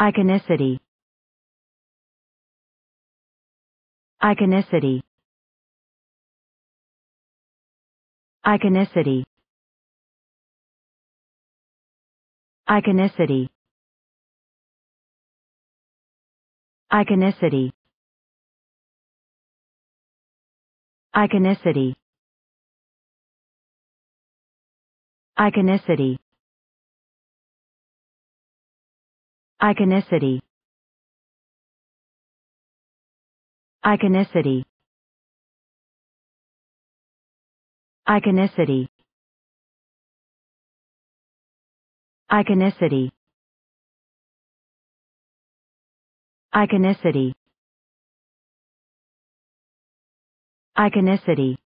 Iconicity. Iconicity. Iconicity. Iconicity. Iconicity. Iconicity. Iconicity. Iconicity. Iconicity. Iconicity. Iconicity. Iconicity. Iconicity.